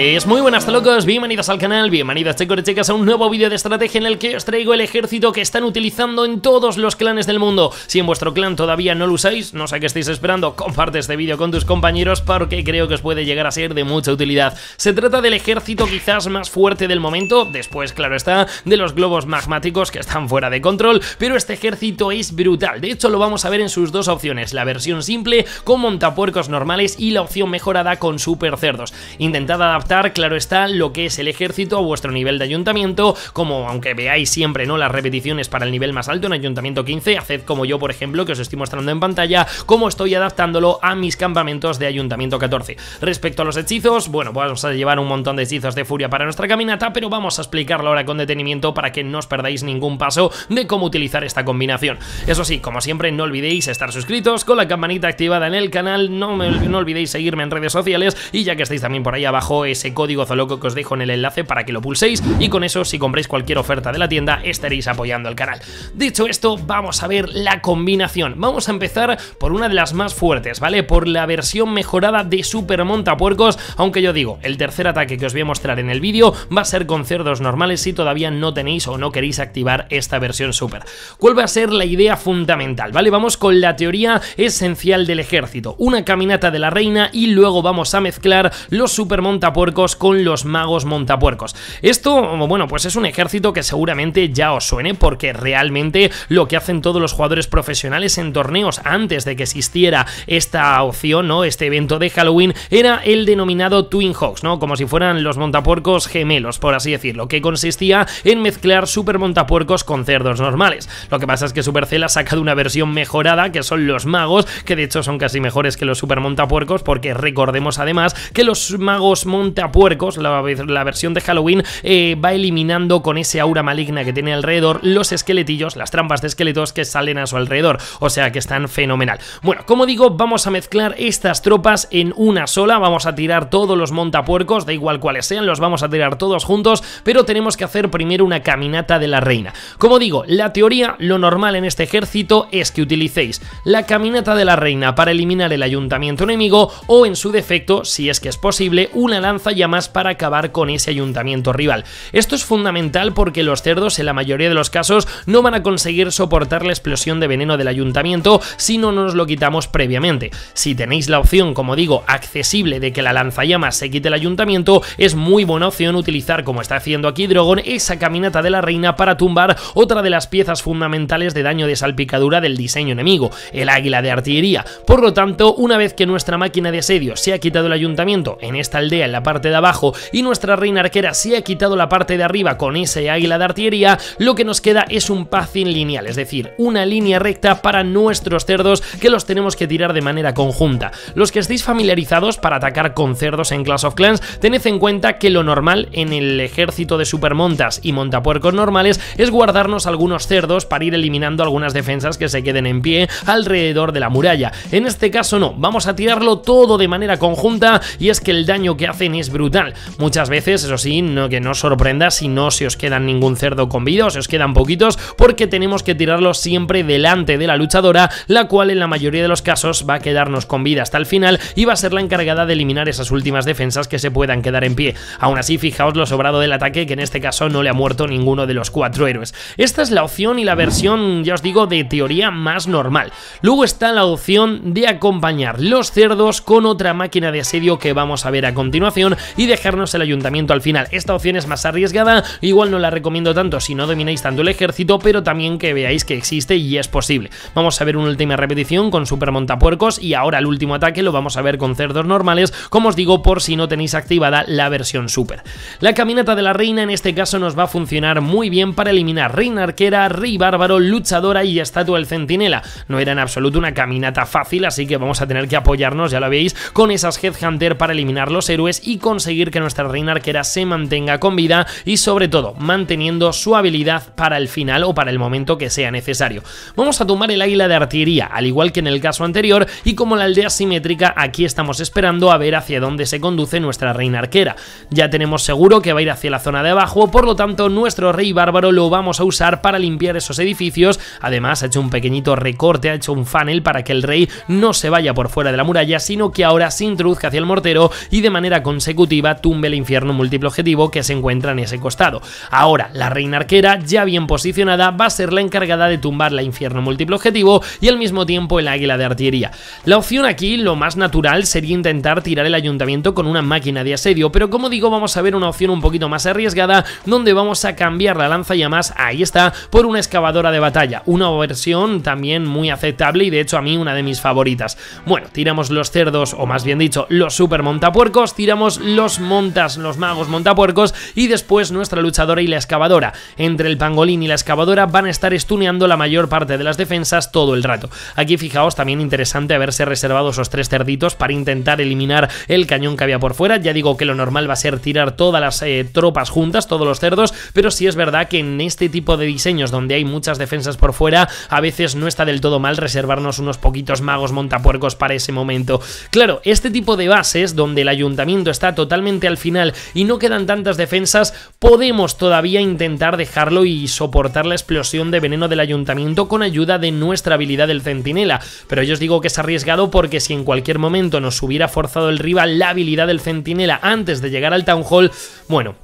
Pues muy buenas locos, bienvenidos al canal, bienvenidos chicos y chicas a un nuevo vídeo de estrategia en el que os traigo el ejército que están utilizando en todos los clanes del mundo. Si en vuestro clan todavía no lo usáis, no sé qué estáis esperando, comparte este vídeo con tus compañeros porque creo que os puede llegar a ser de mucha utilidad. Se trata del ejército quizás más fuerte del momento, después claro está, de los globos magmáticos que están fuera de control, pero este ejército es brutal, de hecho lo vamos a ver en sus dos opciones, la versión simple con montapuercos normales y la opción mejorada con super cerdos. Intentad adaptar claro está, lo que es el ejército a vuestro nivel de ayuntamiento, como aunque veáis siempre no las repeticiones para el nivel más alto en ayuntamiento 15, haced como yo, por ejemplo, que os estoy mostrando en pantalla, cómo estoy adaptándolo a mis campamentos de ayuntamiento 14. Respecto a los hechizos, bueno, vamos a llevar un montón de hechizos de furia para nuestra caminata, pero vamos a explicarlo ahora con detenimiento para que no os perdáis ningún paso de cómo utilizar esta combinación. Eso sí, como siempre, no olvidéis estar suscritos con la campanita activada en el canal, no, no olvidéis seguirme en redes sociales y ya que estáis también por ahí abajo, es ese código Zoloco que os dejo en el enlace para que lo pulséis y con eso si compráis cualquier oferta de la tienda estaréis apoyando al canal. Dicho esto, vamos a ver la combinación. Vamos a empezar por una de las más fuertes, ¿vale? Por la versión mejorada de Super Montapuercos, aunque yo digo, el tercer ataque que os voy a mostrar en el vídeo va a ser con cerdos normales si todavía no tenéis o no queréis activar esta versión Super. ¿Cuál va a ser la idea fundamental? ¿Vale? Vamos con la teoría esencial del ejército. Una caminata de la reina y luego vamos a mezclar los Super Montapuercos con los magos montapuercos. Esto, bueno, pues es un ejército que seguramente ya os suene porque realmente lo que hacen todos los jugadores profesionales en torneos antes de que existiera esta opción, ¿no? Este evento de Halloween era el denominado Twin Hawks, ¿no? Como si fueran los montapuercos gemelos, por así decirlo, que consistía en mezclar super montapuercos con cerdos normales. Lo que pasa es que Supercell ha sacado una versión mejorada que son los magos, que de hecho son casi mejores que los super montapuercos porque recordemos además que los magos montapuercos montapuercos, la, versión de Halloween, eh, va eliminando con ese aura maligna que tiene alrededor los esqueletillos, las trampas de esqueletos que salen a su alrededor. O sea que están fenomenal. Bueno, como digo, vamos a mezclar estas tropas en una sola. Vamos a tirar todos los montapuercos, da igual cuáles sean, los vamos a tirar todos juntos, pero tenemos que hacer primero una caminata de la reina. Como digo, la teoría, lo normal en este ejército es que utilicéis la caminata de la reina para eliminar el ayuntamiento enemigo o en su defecto, si es que es posible, una lanza Lanzallamas para acabar con ese ayuntamiento rival. Esto es fundamental porque los cerdos en la mayoría de los casos no van a conseguir soportar la explosión de veneno del ayuntamiento si no nos lo quitamos previamente. Si tenéis la opción, como digo, accesible de que la lanzallamas se quite el ayuntamiento, es muy buena opción utilizar, como está haciendo aquí Drogon, esa caminata de la reina para tumbar otra de las piezas fundamentales de daño de salpicadura del diseño enemigo, el águila de artillería. Por lo tanto, una vez que nuestra máquina de asedio se ha quitado el ayuntamiento en esta aldea en la parte de abajo y nuestra reina arquera se ha quitado la parte de arriba con ese águila de artillería, lo que nos queda es un pathing lineal, es decir, una línea recta para nuestros cerdos que los tenemos que tirar de manera conjunta. Los que estéis familiarizados para atacar con cerdos en class of Clans, tened en cuenta que lo normal en el ejército de supermontas y montapuercos normales es guardarnos algunos cerdos para ir eliminando algunas defensas que se queden en pie alrededor de la muralla. En este caso no, vamos a tirarlo todo de manera conjunta y es que el daño que hacen es brutal. Muchas veces, eso sí, no, que no sorprenda si no se os quedan ningún cerdo con vida o se os quedan poquitos, porque tenemos que tirarlos siempre delante de la luchadora, la cual en la mayoría de los casos va a quedarnos con vida hasta el final y va a ser la encargada de eliminar esas últimas defensas que se puedan quedar en pie. Aún así, fijaos lo sobrado del ataque, que en este caso no le ha muerto ninguno de los cuatro héroes. Esta es la opción y la versión, ya os digo, de teoría más normal. Luego está la opción de acompañar los cerdos con otra máquina de asedio que vamos a ver a continuación y dejarnos el ayuntamiento al final. Esta opción es más arriesgada, igual no la recomiendo tanto si no domináis tanto el ejército, pero también que veáis que existe y es posible. Vamos a ver una última repetición con super montapuercos y ahora el último ataque lo vamos a ver con cerdos normales, como os digo, por si no tenéis activada la versión super. La caminata de la reina en este caso nos va a funcionar muy bien para eliminar reina arquera, rey bárbaro, luchadora y estatua del centinela. No era en absoluto una caminata fácil, así que vamos a tener que apoyarnos, ya lo veis, con esas headhunter para eliminar los héroes y conseguir que nuestra reina arquera se mantenga con vida y sobre todo manteniendo su habilidad para el final o para el momento que sea necesario. Vamos a tomar el águila de artillería, al igual que en el caso anterior, y como la aldea simétrica aquí estamos esperando a ver hacia dónde se conduce nuestra reina arquera. Ya tenemos seguro que va a ir hacia la zona de abajo, por lo tanto nuestro rey bárbaro lo vamos a usar para limpiar esos edificios, además ha hecho un pequeñito recorte, ha hecho un funnel para que el rey no se vaya por fuera de la muralla, sino que ahora se introduzca hacia el mortero y de manera consecutiva consecutiva tumbe el infierno múltiple objetivo que se encuentra en ese costado. Ahora, la reina arquera, ya bien posicionada, va a ser la encargada de tumbar la infierno múltiple objetivo y al mismo tiempo el águila de artillería. La opción aquí, lo más natural, sería intentar tirar el ayuntamiento con una máquina de asedio, pero como digo, vamos a ver una opción un poquito más arriesgada, donde vamos a cambiar la lanza llamas, ahí está, por una excavadora de batalla, una versión también muy aceptable y de hecho a mí una de mis favoritas. Bueno, tiramos los cerdos, o más bien dicho, los super montapuercos, tiramos los montas, los magos montapuercos y después nuestra luchadora y la excavadora. Entre el pangolín y la excavadora van a estar estuneando la mayor parte de las defensas todo el rato. Aquí fijaos también interesante haberse reservado esos tres cerditos para intentar eliminar el cañón que había por fuera. Ya digo que lo normal va a ser tirar todas las eh, tropas juntas, todos los cerdos, pero sí es verdad que en este tipo de diseños donde hay muchas defensas por fuera, a veces no está del todo mal reservarnos unos poquitos magos montapuercos para ese momento. Claro, este tipo de bases donde el ayuntamiento está está totalmente al final y no quedan tantas defensas, podemos todavía intentar dejarlo y soportar la explosión de veneno del ayuntamiento con ayuda de nuestra habilidad del centinela. Pero yo os digo que es arriesgado porque si en cualquier momento nos hubiera forzado el rival la habilidad del centinela antes de llegar al Town Hall, bueno,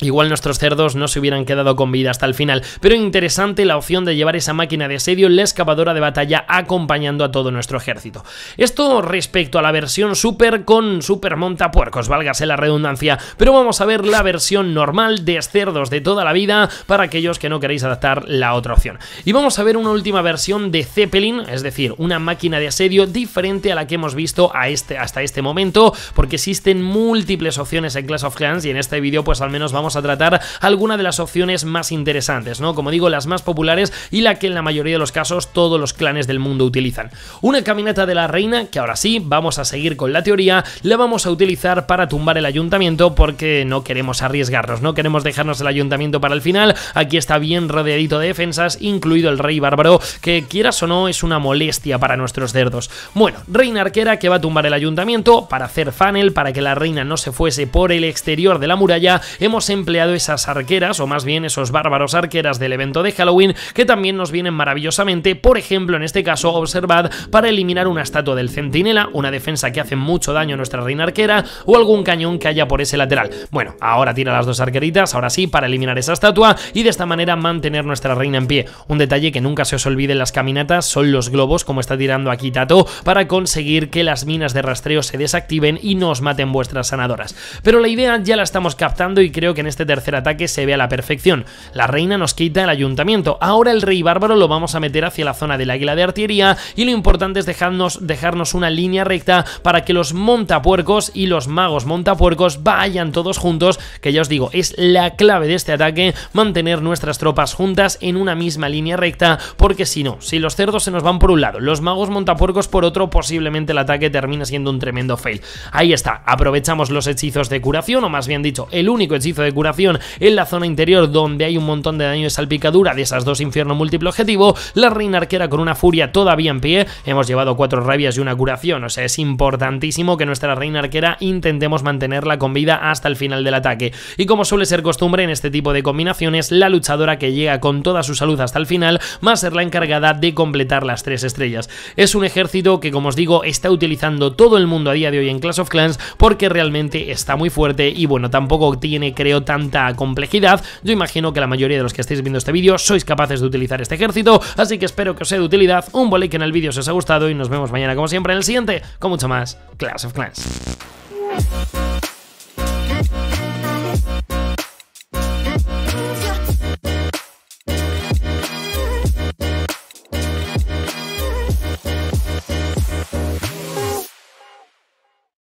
Igual nuestros cerdos no se hubieran quedado con vida hasta el final, pero interesante la opción de llevar esa máquina de asedio, la excavadora de batalla, acompañando a todo nuestro ejército. Esto respecto a la versión super con super montapuercos, válgase la redundancia, pero vamos a ver la versión normal de cerdos de toda la vida para aquellos que no queréis adaptar la otra opción. Y vamos a ver una última versión de Zeppelin, es decir, una máquina de asedio diferente a la que hemos visto a este, hasta este momento, porque existen múltiples opciones en Clash of Clans y en este vídeo pues al menos vamos a tratar alguna de las opciones más interesantes, ¿no? Como digo, las más populares y la que en la mayoría de los casos todos los clanes del mundo utilizan. Una caminata de la reina, que ahora sí, vamos a seguir con la teoría, la vamos a utilizar para tumbar el ayuntamiento porque no queremos arriesgarnos, no queremos dejarnos el ayuntamiento para el final, aquí está bien rodeadito de defensas, incluido el rey bárbaro, que quieras o no es una molestia para nuestros cerdos. Bueno, reina arquera que va a tumbar el ayuntamiento para hacer funnel, para que la reina no se fuese por el exterior de la muralla, hemos empleado esas arqueras, o más bien esos bárbaros arqueras del evento de Halloween, que también nos vienen maravillosamente, por ejemplo, en este caso, observad, para eliminar una estatua del centinela, una defensa que hace mucho daño a nuestra reina arquera, o algún cañón que haya por ese lateral. Bueno, ahora tira las dos arqueritas, ahora sí, para eliminar esa estatua, y de esta manera mantener nuestra reina en pie. Un detalle que nunca se os olvide en las caminatas son los globos, como está tirando aquí Tato, para conseguir que las minas de rastreo se desactiven y no os maten vuestras sanadoras. Pero la idea ya la estamos captando y creo que en este tercer ataque se ve a la perfección. La reina nos quita el ayuntamiento, ahora el rey bárbaro lo vamos a meter hacia la zona del águila de artillería y lo importante es dejarnos, dejarnos una línea recta para que los montapuercos y los magos montapuercos vayan todos juntos, que ya os digo, es la clave de este ataque, mantener nuestras tropas juntas en una misma línea recta, porque si no, si los cerdos se nos van por un lado, los magos montapuercos por otro, posiblemente el ataque termina siendo un tremendo fail. Ahí está, aprovechamos los hechizos de curación, o más bien dicho, el único hechizo de curación en la zona interior donde hay un montón de daño de salpicadura de esas dos infierno múltiple objetivo, la reina arquera con una furia todavía en pie, hemos llevado cuatro rabias y una curación, o sea, es importantísimo que nuestra reina arquera intentemos mantenerla con vida hasta el final del ataque. Y como suele ser costumbre en este tipo de combinaciones, la luchadora que llega con toda su salud hasta el final va a ser la encargada de completar las tres estrellas. Es un ejército que, como os digo, está utilizando todo el mundo a día de hoy en Clash of Clans porque realmente está muy fuerte y bueno, tampoco tiene, creo, tanta complejidad. Yo imagino que la mayoría de los que estáis viendo este vídeo sois capaces de utilizar este ejército, así que espero que os sea de utilidad. Un like en el vídeo si os ha gustado y nos vemos mañana como siempre en el siguiente con mucho más Clash of Clans.